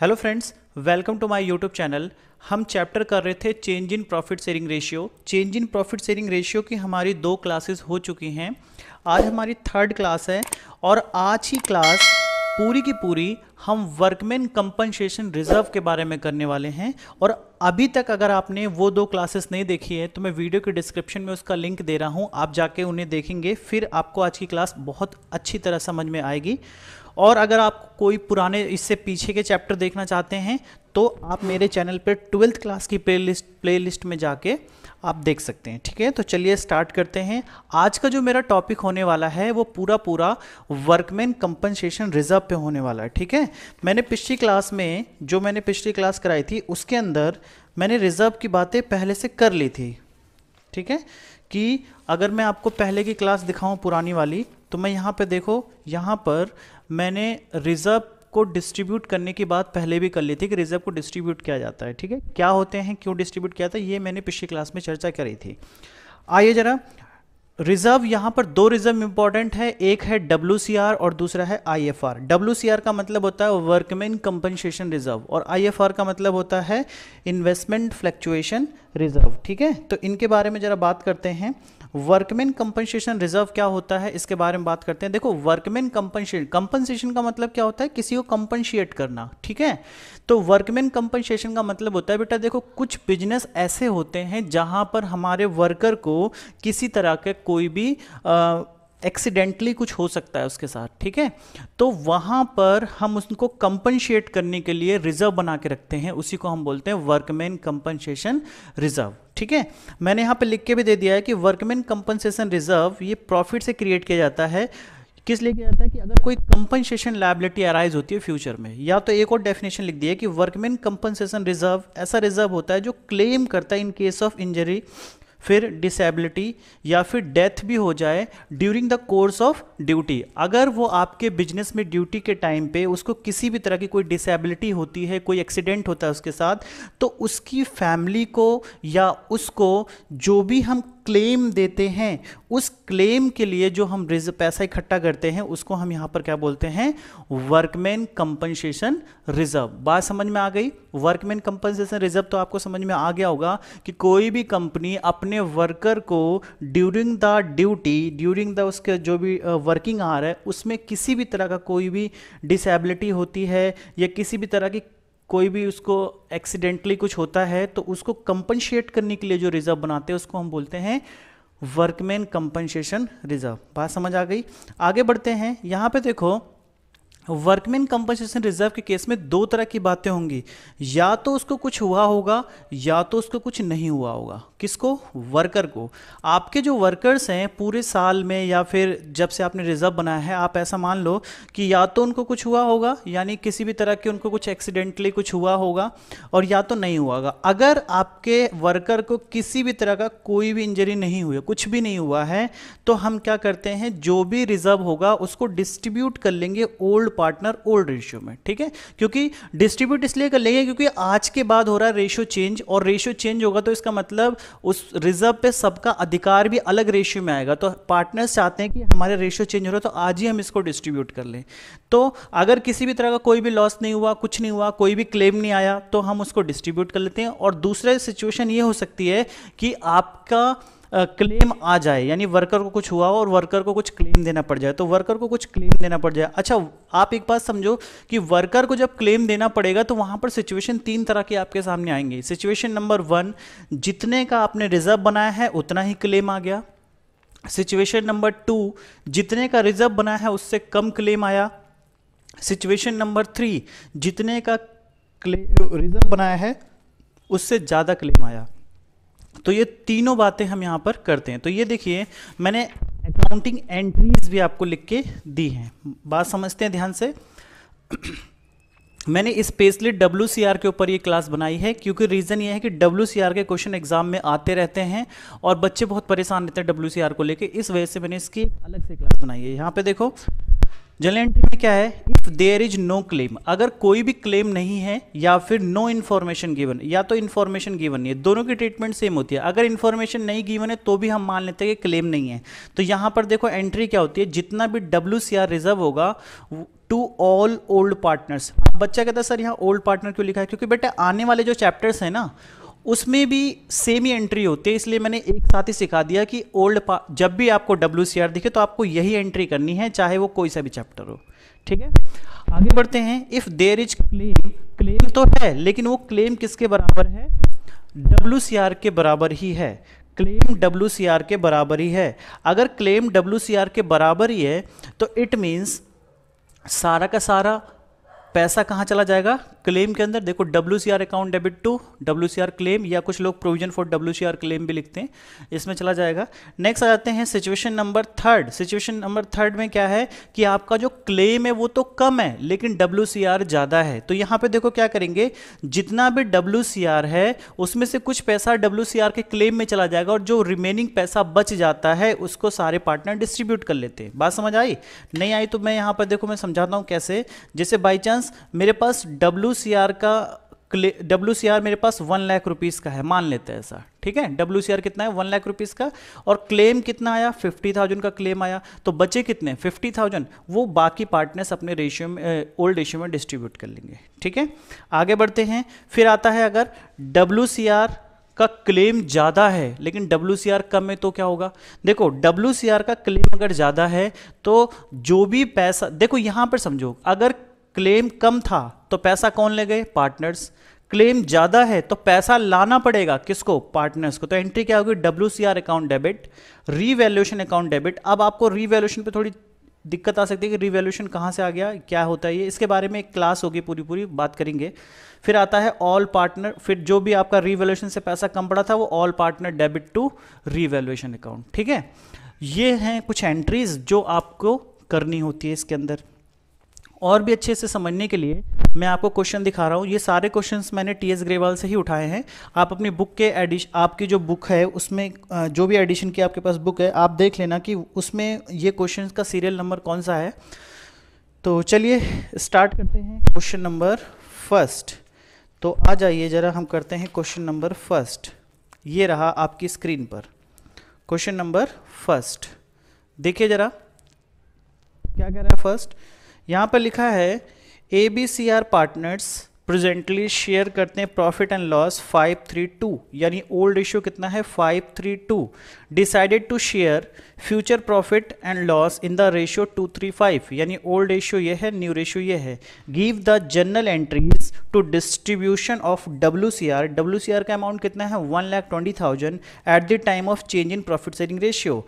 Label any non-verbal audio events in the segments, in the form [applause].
hello friends welcome to my YouTube channel हम chapter कर रहे थे change in profit sharing ratio change in profit sharing ratio की हमारी दो क्लासेस हो चुकी हैं आज हमारी थर्ड क्लास है और आज ही क्लास पूरी की पूरी हम वर्कमैन कंपनसेशन रिजर्व के बारे में करने वाले हैं और अभी तक अगर आपने वो दो क्लासेस नहीं देखी है तो मैं वीडियो के डिस्क्रिप्शन में उसका लिंक दे रहा हूँ आप जाके उन्हें देखेंगे फिर आपको आज की क्लास बहुत अच्छी तरह समझ में आएगी और अगर आप कोई पुराने इससे पीछे के चैप्टर देखना चाहते हैं तो आप मेरे चैनल पर ट्वेल्थ क्लास की प्लेलिस्ट प्लेलिस्ट में जाके आप देख सकते हैं ठीक है तो चलिए स्टार्ट करते हैं आज का जो मेरा टॉपिक होने वाला है वो पूरा पूरा वर्कमैन कंपनसेशन रिजर्व पे होने वाला है ठीक है मैंने पिछली क्लास में जो मैंने पिछली क्लास कराई थी उसके अंदर मैंने रिजर्व की बातें पहले से कर ली थी ठीक है कि अगर मैं आपको पहले की क्लास दिखाऊं पुरानी वाली तो मैं यहाँ पे देखो यहाँ पर मैंने रिज़र्व को डिस्ट्रीब्यूट करने की बात पहले भी कर ली थी कि रिज़र्व को डिस्ट्रीब्यूट किया जाता है ठीक है क्या होते हैं क्यों डिस्ट्रीब्यूट किया था ये मैंने पिछली क्लास में चर्चा करी थी आइए ज़रा रिजर्व यहां पर दो रिजर्व इंपॉर्टेंट है एक है डब्ल्यू और दूसरा है आई एफ आर डब्ल्यू का मतलब होता है वर्कमैन कंपनसेशन रिजर्व और आई एफ आर का मतलब होता है इन्वेस्टमेंट फ्लैक्चुएशन रिजर्व ठीक है तो इनके बारे में ज़रा बात करते हैं वर्कमैन कंपनसेशन रिजर्व क्या होता है इसके बारे में बात करते हैं देखो वर्कमैन कंपनसेशन कंपनसेशन का मतलब क्या होता है किसी को कंपनशिएट करना ठीक है तो वर्कमैन कंपनसेशन का मतलब होता है बेटा देखो कुछ बिजनेस ऐसे होते हैं जहां पर हमारे वर्कर को किसी तरह के कोई भी आ, एक्सीडेंटली कुछ हो सकता है उसके साथ ठीक है तो वहां पर हम उसको कंपनशेट करने के लिए रिजर्व बना के रखते हैं उसी को हम बोलते हैं वर्कमैन कंपनसेशन रिजर्व ठीक है मैंने यहां पे लिख के भी दे दिया है कि वर्कमैन कंपनसेशन रिजर्व ये प्रॉफिट से क्रिएट किया जाता है किस लिए किया जाता है कि अगर कोई कंपनसेशन लाइबिलिटी अराइज होती है फ्यूचर में या तो एक और डेफिनेशन लिख दी है कि वर्कमैन कंपनसेशन रिजर्व ऐसा रिजर्व होता है जो क्लेम करता है इन केस ऑफ इंजरी फिर डिसेबिलिटी या फिर डेथ भी हो जाए during the course of duty अगर वो आपके बिजनेस में ड्यूटी के टाइम पे उसको किसी भी तरह की कोई डिसेबिलिटी होती है कोई एक्सीडेंट होता है उसके साथ तो उसकी फैमिली को या उसको जो भी हम क्लेम देते हैं उस क्लेम के लिए जो हम पैसा इकट्ठा करते हैं उसको हम यहाँ पर क्या बोलते हैं वर्कमैन कंपनसेशन रिजर्व बात समझ में आ गई वर्कमैन कंपनसेशन रिजर्व तो आपको समझ में आ गया होगा कि कोई भी कंपनी अपने वर्कर को during the duty during the उसके जो भी वर्किंग रहा है उसमें किसी भी तरह का कोई भी डिसेबिलिटी होती है या किसी भी तरह की कोई भी उसको एक्सीडेंटली कुछ होता है तो उसको कंपनशेट करने के लिए जो रिजर्व बनाते हैं उसको हम बोलते हैं वर्कमैन कंपनसेशन रिजर्व बात समझ आ गई आगे बढ़ते हैं यहां पे देखो वर्कमैन कंपनसेशन रिजर्व के केस में दो तरह की बातें होंगी या तो उसको कुछ हुआ होगा या तो उसको कुछ नहीं हुआ होगा किसको वर्कर को आपके जो वर्कर्स हैं पूरे साल में या फिर जब से आपने रिजर्व बनाया है आप ऐसा मान लो कि या तो उनको कुछ हुआ होगा यानी किसी भी तरह के उनको कुछ एक्सीडेंटली कुछ हुआ होगा और या तो नहीं हुआ होगा अगर आपके वर्कर को किसी भी तरह का कोई भी इंजरी नहीं हुई कुछ भी नहीं हुआ है तो हम क्या करते हैं जो भी रिजर्व होगा उसको डिस्ट्रीब्यूट कर लेंगे ओल्ड पार्टनर ओल्ड रेशियो में ठीक है क्योंकि डिस्ट्रीब्यूट इसलिए कर लेंगे क्योंकि आज के बाद हो रहा है रेशियो चेंज और रेशियो चेंज होगा तो इसका मतलब उस रिजर्व पे सबका अधिकार भी अलग रेशियो में आएगा तो पार्टनर्स चाहते हैं कि हमारे रेशियो चेंज हो रहा है तो आज ही हम इसको डिस्ट्रीब्यूट कर लें तो अगर किसी भी तरह का कोई भी लॉस नहीं हुआ कुछ नहीं हुआ कोई भी क्लेम नहीं आया तो हम उसको डिस्ट्रीब्यूट कर लेते हैं और दूसरा सिचुएशन ये हो सकती है कि आपका क्लेम आ जाए यानी वर्कर को कुछ हुआ हो और वर्कर को कुछ क्लेम देना पड़ जाए तो वर्कर को कुछ क्लेम देना पड़ जाए अच्छा आप एक बात समझो कि वर्कर को जब क्लेम देना पड़ेगा तो वहाँ पर सिचुएशन तीन तरह की आपके सामने आएंगी सिचुएशन नंबर वन जितने का आपने रिजर्व बनाया है उतना ही क्लेम आ गया सिचुएशन नंबर टू जितने का रिजर्व बनाया है उससे कम क्लेम आया सिचुएशन नंबर थ्री जितने का रिजर्व बनाया है उससे ज़्यादा क्लेम आया तो ये तीनों बातें हम यहाँ पर करते हैं तो ये देखिए मैंने अकाउंटिंग एंट्रीज भी आपको लिख के दी हैं बात समझते हैं ध्यान से [clears throat] मैंने स्पेशली डब्ल्यू के ऊपर ये क्लास बनाई है क्योंकि रीज़न ये है कि डब्ल्यू के क्वेश्चन एग्जाम में आते रहते हैं और बच्चे बहुत परेशान रहते हैं डब्ल्यू को लेकर इस वजह से मैंने इसकी अलग से क्लास बनाई है यहाँ पे देखो जनरल एंट्री में क्या है if there is no claim अगर कोई भी क्लेम नहीं है या फिर नो इन्फॉर्मेशन गिवन या तो इन्फॉर्मेशन गिवन नहीं है दोनों की ट्रीटमेंट सेम होती है अगर इन्फॉर्मेशन नहीं गिवन है तो भी हम मान लेते हैं कि क्लेम नहीं है तो यहाँ पर देखो एंट्री क्या होती है जितना भी डब्ल्यू रिजर्व होगा टू ऑल ओल्ड पार्टनर्स बच्चा कहता है सर यहाँ ओल्ड पार्टनर क्यों लिखा है क्योंकि बेटा आने वाले जो चैप्टर्स हैं ना उसमें भी सेम ही एंट्री होती है इसलिए मैंने एक साथ ही सिखा दिया कि ओल्ड जब भी आपको डब्ल्यू दिखे तो आपको यही एंट्री करनी है चाहे वो कोई सा भी चैप्टर हो ठीक है आगे बढ़ते हैं if there is claim claim तो है लेकिन वो क्लेम किसके बराबर है डब्ल्यू के बराबर ही है क्लेम डब्ल्यू के बराबर ही है अगर क्लेम डब्ल्यू के बराबर ही है तो इट मीन्स सारा का सारा पैसा कहाँ चला जाएगा क्लेम के अंदर देखो W C R account debit to W C R claim या कुछ लोग provision for W C R claim भी लिखते हैं इसमें चला जाएगा नेक्स्ट आ जाते हैं situation number third situation number third में क्या है कि आपका जो क्लेम है वो तो कम है लेकिन डब्ल्यू सी आर ज़्यादा है तो यहाँ पे देखो क्या करेंगे जितना भी डब्ल्यू सी आर है उसमें से कुछ पैसा डब्ल्यू सी आर के क्लेम में चला जाएगा और जो रिमेनिंग पैसा बच जाता है उसको सारे पार्टनर डिस्ट्रीब्यूट कर लेते हैं बात समझ आई नहीं आई तो मैं यहाँ पर देखो मैं समझाता हूँ कैसे जैसे बाई चांस माइनस मेरे पास डब्ल्यू का डब्ल्यू सी मेरे पास वन लाख रुपीज़ का है मान लेते हैं ऐसा ठीक है डब्ल्यू कितना है वन लाख रुपीज़ का और क्लेम कितना आया फिफ्टी थाउजेंड का क्लेम आया तो बचे कितने फिफ्टी थाउजेंड वो बाकी पार्टनर्स अपने रेशियो में ओल्ड रेशियो में डिस्ट्रीब्यूट कर लेंगे ठीक है आगे बढ़ते हैं फिर आता है अगर डब्ल्यू का क्लेम ज़्यादा है लेकिन डब्ल्यू कम है तो क्या होगा देखो डब्ल्यू का क्लेम अगर ज़्यादा है तो जो भी पैसा देखो यहाँ पर समझो अगर क्लेम कम था तो पैसा कौन ले गए पार्टनर्स क्लेम ज्यादा है तो पैसा लाना पड़ेगा किसको पार्टनर्स को तो एंट्री क्या होगी W C R account debit revaluation account debit अब आपको रीवैल्यूएशन पे थोड़ी दिक्कत आ सकती है कि रिवोल्यूशन कहाँ से आ गया क्या होता है ये इसके बारे में एक क्लास होगी पूरी पूरी बात करेंगे फिर आता है ऑल पार्टनर फिर जो भी आपका रिवोल्यूशन से पैसा कम पड़ा था वो all partner debit to revaluation account ठीक है ये हैं कुछ एंट्रीज जो आपको करनी होती है इसके अंदर और भी अच्छे से समझने के लिए मैं आपको क्वेश्चन दिखा रहा हूँ ये सारे क्वेश्चन मैंने टी एस ग्रेवाल से ही उठाए हैं आप अपनी बुक के एडिश आपकी जो बुक है उसमें जो भी एडिशन की आपके पास बुक है आप देख लेना कि उसमें ये क्वेश्चन का सीरियल नंबर कौन सा है तो चलिए स्टार्ट करते हैं क्वेश्चन नंबर फर्स्ट तो आ जाइए ज़रा हम करते हैं क्वेश्चन नंबर फर्स्ट ये रहा आपकी स्क्रीन पर क्वेश्चन नंबर फर्स्ट देखिए ज़रा क्या कह रहा है फर्स्ट यहाँ पर लिखा है A B C are partners presently share करते हैं प्रॉफिट एंड लॉस 532 यानी ओल्ड रेशियो कितना है 532 decided to share future profit and loss in the ratio 235 यानी ओल्ड रेशियो ये है न्यू रेशियो ये है give the journal entries to distribution of W C R W C R का amount कितना है one lakh twenty thousand at the time of change in profit selling ratio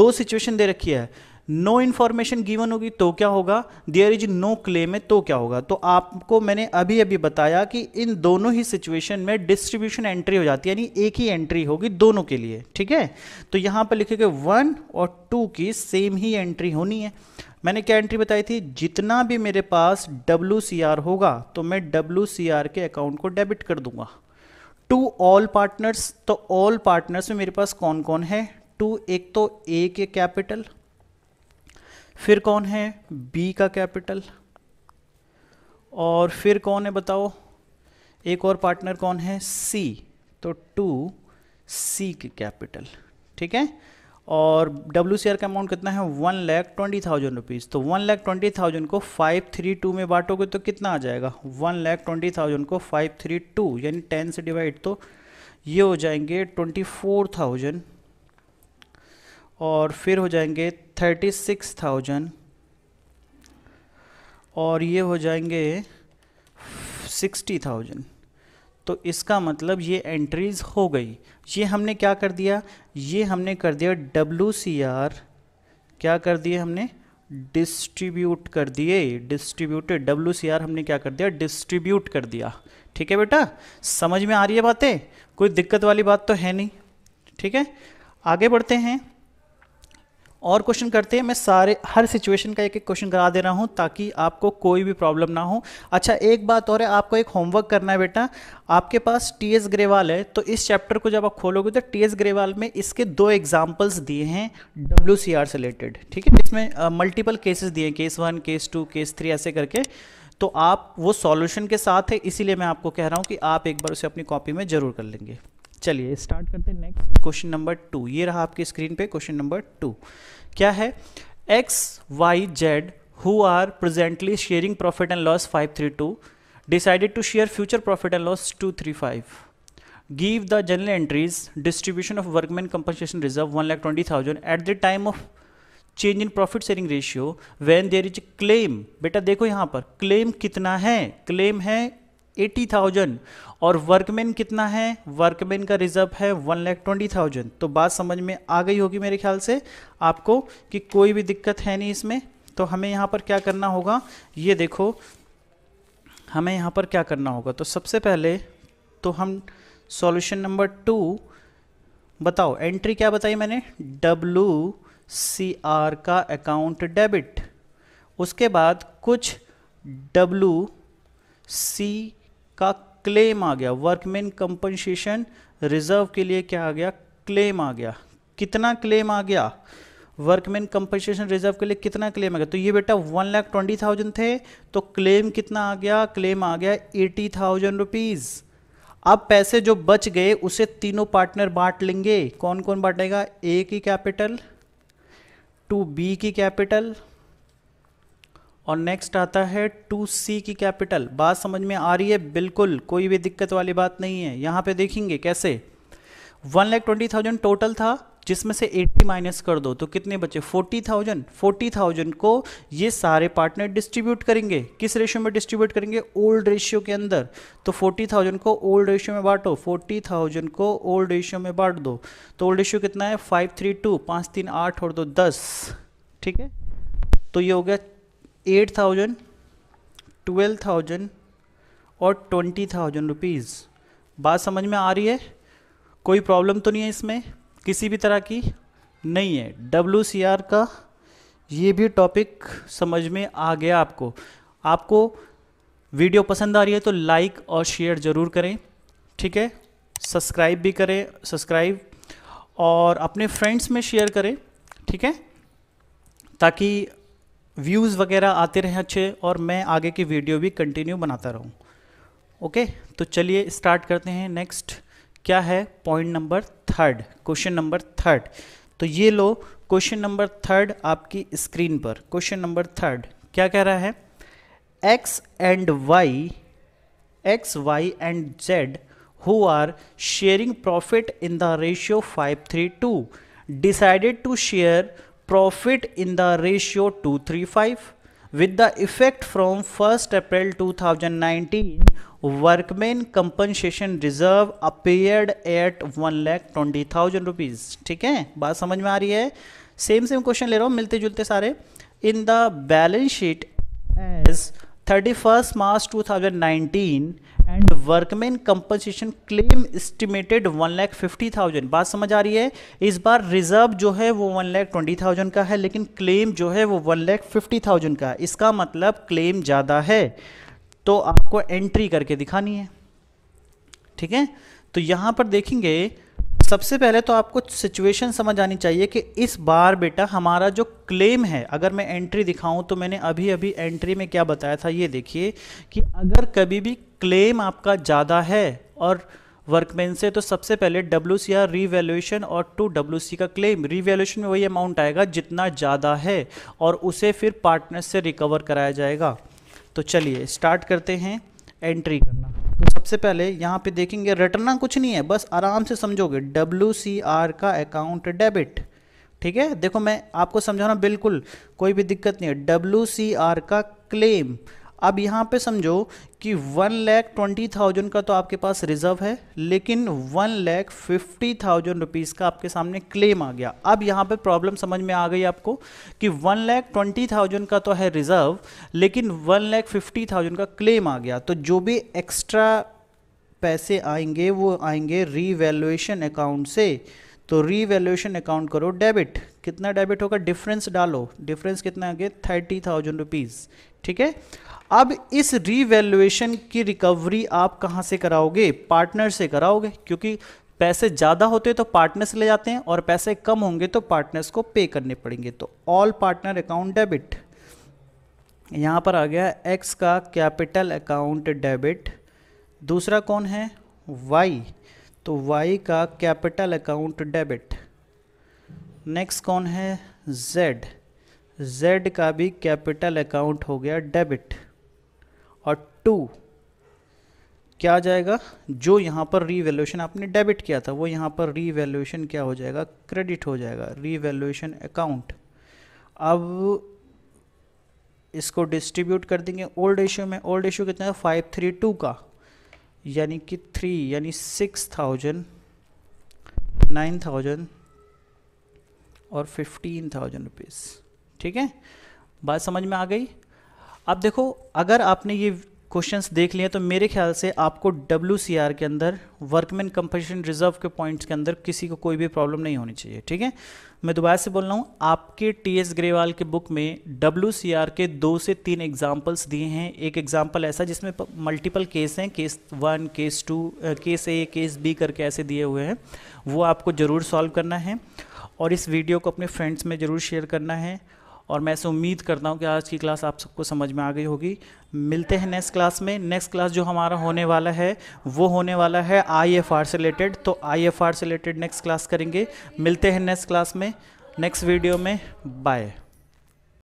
दो situation दे रखी है नो इन्फॉर्मेशन गिवन होगी तो क्या होगा देयर इज नो क्लेम है तो क्या होगा तो आपको मैंने अभी अभी बताया कि इन दोनों ही सिचुएशन में डिस्ट्रीब्यूशन एंट्री हो जाती है यानी एक ही एंट्री होगी दोनों के लिए ठीक है तो यहाँ पर लिखे गए वन और टू की सेम ही एंट्री होनी है मैंने क्या एंट्री बताई थी जितना भी मेरे पास डब्ल्यू होगा तो मैं डब्ल्यू के अकाउंट को डेबिट कर दूंगा टू ऑल पार्टनर्स तो ऑल पार्टनर्स में मेरे पास कौन कौन है टू एक तो ए के कैपिटल फिर कौन है बी का कैपिटल और फिर कौन है बताओ एक और पार्टनर कौन है सी तो टू सी के कैपिटल ठीक है और डब्ल्यू सी आर का अमाउंट कितना है one lakh twenty thousand rupees तो वन लैख ट्वेंटी थाउजेंड को फाइव थ्री टू में बांटोगे तो कितना आ जाएगा वन लैख ट्वेंटी थाउजेंड को फाइव थ्री टू यानी टेन से डिवाइड तो ये हो जाएंगे ट्वेंटी फोर थाउजेंड और फिर हो जाएंगे थर्टी सिक्स थाउजेंड और ये हो जाएंगे सिक्सटी थाउजेंड तो इसका मतलब ये एंट्रीज हो गई ये हमने क्या कर दिया ये हमने कर दिया डब्ल्यू सी आर क्या कर दिए हमने डिस्ट्रीब्यूट कर दिए डिस्ट्रीब्यूटेड डब्ल्यू सी आर हमने क्या कर दिया डिस्ट्रीब्यूट कर दिया ठीक है बेटा समझ में आ रही है बातें कोई दिक्कत वाली बात तो है नहीं ठीक है आगे बढ़ते हैं और क्वेश्चन करते हैं मैं सारे हर सिचुएशन का एक एक क्वेश्चन करा दे रहा हूँ ताकि आपको कोई भी प्रॉब्लम ना हो अच्छा एक बात और है आपको एक होमवर्क करना है बेटा आपके पास टी एस ग्रेवाल है तो इस चैप्टर को जब आप खोलोगे तो टी एस ग्रेवाल में इसके दो एग्जाम्पल्स दिए हैं डब्ल्यू सी आर से रिलेटेड ठीक है इसमें मल्टीपल केसेज दिए हैं case one case two case three ऐसे करके तो आप वो सॉल्यूशन के साथ है इसीलिए मैं आपको कह रहा हूँ कि आप एक बार उसे अपनी कॉपी में ज़रूर कर लेंगे चलिए स्टार्ट करते हैं नेक्स्ट क्वेश्चन नंबर टू ये रहा आपकी स्क्रीन पे क्वेश्चन नंबर टू क्या है X Y Z who are presently sharing profit and loss five three two profit and loss two three five give the journal entries distribution of workman compensation reserve one lakh twenty thousand at the time of change in profit sharing ratio when there is claim बेटा देखो यहाँ पर claim कितना है claim है eighty thousand और workman कितना है वर्कमैन का रिजर्व है वन लैख ट्वेंटी थाउजेंड तो बात समझ में आ गई होगी मेरे ख्याल से आपको कि कोई भी दिक्कत है नहीं इसमें तो हमें यहाँ पर क्या करना होगा ये देखो हमें यहाँ पर क्या करना होगा तो सबसे पहले तो हम सॉल्यूशन नंबर टू बताओ एंट्री क्या बताई मैंने डब्लू सी आर का अकाउंट डेबिट उसके बाद कुछ डब्लू सी का क्लेम आ गया वर्कमैन कंपनसेशन रिजर्व के लिए क्या आ गया क्लेम आ गया कितना क्लेम आ गया वर्कमैन कंपनसेशन रिजर्व के लिए कितना क्लेम आ गया तो ये बेटा वन लाख ट्वेंटी थाउजेंड थे तो क्लेम कितना आ गया क्लेम आ गया एटी थाउजेंड रुपीज़ अब पैसे जो बच गए उसे तीनों पार्टनर बांट लेंगे कौन कौन बांटेगा ए की कैपिटल टू बी की कैपिटल और नेक्स्ट आता है टू सी की कैपिटल बात समझ में आ रही है बिल्कुल कोई भी दिक्कत वाली बात नहीं है यहाँ पे देखेंगे कैसे one lakh twenty thousand total था जिसमें से 80 माइनस कर दो तो कितने बचे 40,000 40,000 को ये सारे पार्टनर डिस्ट्रीब्यूट करेंगे किस रेशियो में डिस्ट्रीब्यूट करेंगे ओल्ड रेशियो के अंदर तो 40,000 को ओल्ड रेशियो में बांटो 40,000 को ओल्ड रेशियो में बांट दो तो ओल्ड रेशियो कितना है फाइव थ्री टू पाँच तीन आठ और दो दस ठीक है तो ये हो गया एट थाउजेंड ट्वेल्व थाउजेंड और ट्वेंटी थाउजेंड रुपीज़ बात समझ में आ रही है कोई प्रॉब्लम तो नहीं है इसमें किसी भी तरह की नहीं है डब्ल्यू का ये भी टॉपिक समझ में आ गया आपको आपको वीडियो पसंद आ रही है तो लाइक और शेयर ज़रूर करें ठीक है सब्सक्राइब भी करें सब्सक्राइब और अपने फ्रेंड्स में शेयर करें ठीक है ताकि व्यूज़ वगैरह आते रहें अच्छे और मैं आगे की वीडियो भी कंटिन्यू बनाता रहूँ ओके तो चलिए स्टार्ट करते हैं नेक्स्ट क्या है point number third question number third तो ये लो क्वेश्चन नंबर थर्ड आपकी स्क्रीन पर क्वेश्चन नंबर थर्ड क्या कह रहा है X and Y X Y and Z who are sharing profit in the ratio five three two decided to share profit in the ratio two three five with the effect from first April two thousand nineteen workman compensation reserve appeared at one lakh twenty thousand rupees ठीक है बात समझ में आ रही है same same question ले रहा हूँ मिलते जुलते सारे in the balance sheet as thirty first March two thousand nineteen and workman compensation claim estimated one lakh fifty thousand बात समझ आ रही है इस बार रिजर्व जो है वो वन लैख ट्वेंटी थाउजेंड का है लेकिन क्लेम जो है वो वन लैख फिफ्टी थाउजेंड का है इसका मतलब क्लेम ज़्यादा है तो आपको एंट्री करके दिखानी है ठीक है तो यहाँ पर देखेंगे सबसे पहले तो आपको सिचुएशन समझ आनी चाहिए कि इस बार बेटा हमारा जो क्लेम है अगर मैं एंट्री दिखाऊं तो मैंने अभी अभी एंट्री में क्या बताया था ये देखिए कि अगर कभी भी क्लेम आपका ज़्यादा है और वर्कमैन से तो सबसे पहले डब्ल्यू सी आर और टू डब्ल्यू सी का क्लेम रीवैल्यूएशन में वही अमाउंट आएगा जितना ज़्यादा है और उसे फिर पार्टनर से रिकवर कराया जाएगा तो चलिए स्टार्ट करते हैं एंट्री करना सबसे पहले यहाँ पे देखेंगे रटना कुछ नहीं है बस आराम से समझोगे डब्ल्यू सी आर का अकाउंट डेबिट ठीक है देखो मैं आपको समझाना बिल्कुल कोई भी दिक्कत नहीं है डब्ल्यू सी आर का क्लेम अब यहाँ पे समझो कि वन लैख ट्वेंटी थाउजेंड का तो आपके पास रिजर्व है लेकिन one lakh fifty thousand rupees का आपके सामने क्लेम आ गया अब यहाँ पे प्रॉब्लम समझ में आ गई आपको कि वन लैख ट्वेंटी थाउजेंड का तो है रिजर्व लेकिन वन लैख फिफ्टी थाउजेंड का क्लेम आ गया तो जो भी एक्स्ट्रा पैसे आएंगे वो आएंगे रीवैल्यूएशन अकाउंट से तो रीवैल्यूएशन अकाउंट करो डेबिट कितना डेबिट होगा डिफरेंस डालो डिफरेंस कितना आ गया थर्टी थाउजेंड रुपीज़ ठीक है अब इस रीवैल्यूएशन की रिकवरी आप कहाँ से कराओगे पार्टनर से कराओगे क्योंकि पैसे ज़्यादा होते तो पार्टनर्स ले जाते हैं और पैसे कम होंगे तो पार्टनर्स को पे करने पड़ेंगे तो ऑल पार्टनर अकाउंट डेबिट यहाँ पर आ गया एक्स का कैपिटल अकाउंट डेबिट दूसरा कौन है वाई तो वाई का कैपिटल अकाउंट डेबिट नेक्स्ट कौन है जेड जेड का भी कैपिटल अकाउंट हो गया डेबिट टू क्या आ जाएगा जो यहाँ पर रीवैल्यूएशन आपने डेबिट किया था वो यहाँ पर रीवैल्यूएशन क्या हो जाएगा क्रेडिट हो जाएगा रीवैल्यूएशन अकाउंट अब इसको डिस्ट्रीब्यूट कर देंगे ओल्ड रेशियो में ओल्ड रेशियो कितना है फाइव थ्री टू का यानी कि थ्री यानी सिक्स थाउजेंड नाइन थाउजेंड और फिफ्टीन थाउजेंड रुपीज़ ठीक है बात समझ में आ गई अब देखो अगर आपने ये क्वेश्चंस देख लिए तो मेरे ख्याल से आपको डब्ल्यू के अंदर वर्कमैन कंपोजिशन रिजर्व के पॉइंट्स के अंदर किसी को कोई भी प्रॉब्लम नहीं होनी चाहिए ठीक है मैं दोबारा से बोल रहा हूँ आपके टी एस ग्रेवाल के बुक में डब्ल्यू के दो से तीन एग्जाम्पल्स दिए हैं एक एग्जाम्पल ऐसा जिसमें मल्टीपल केस हैं case one case two case A case B करके ऐसे दिए हुए हैं वो आपको ज़रूर सॉल्व करना है और इस वीडियो को अपने फ्रेंड्स में ज़रूर शेयर करना है और मैं ऐसे उम्मीद करता हूँ कि आज की क्लास आप सबको समझ में आ गई होगी मिलते हैं नेक्स्ट क्लास में नेक्स्ट क्लास जो हमारा होने वाला है वो होने वाला है आई से रिलेटेड तो आई से रिलेटेड नेक्स्ट क्लास करेंगे मिलते हैं नेक्स्ट क्लास में नेक्स्ट वीडियो में बाय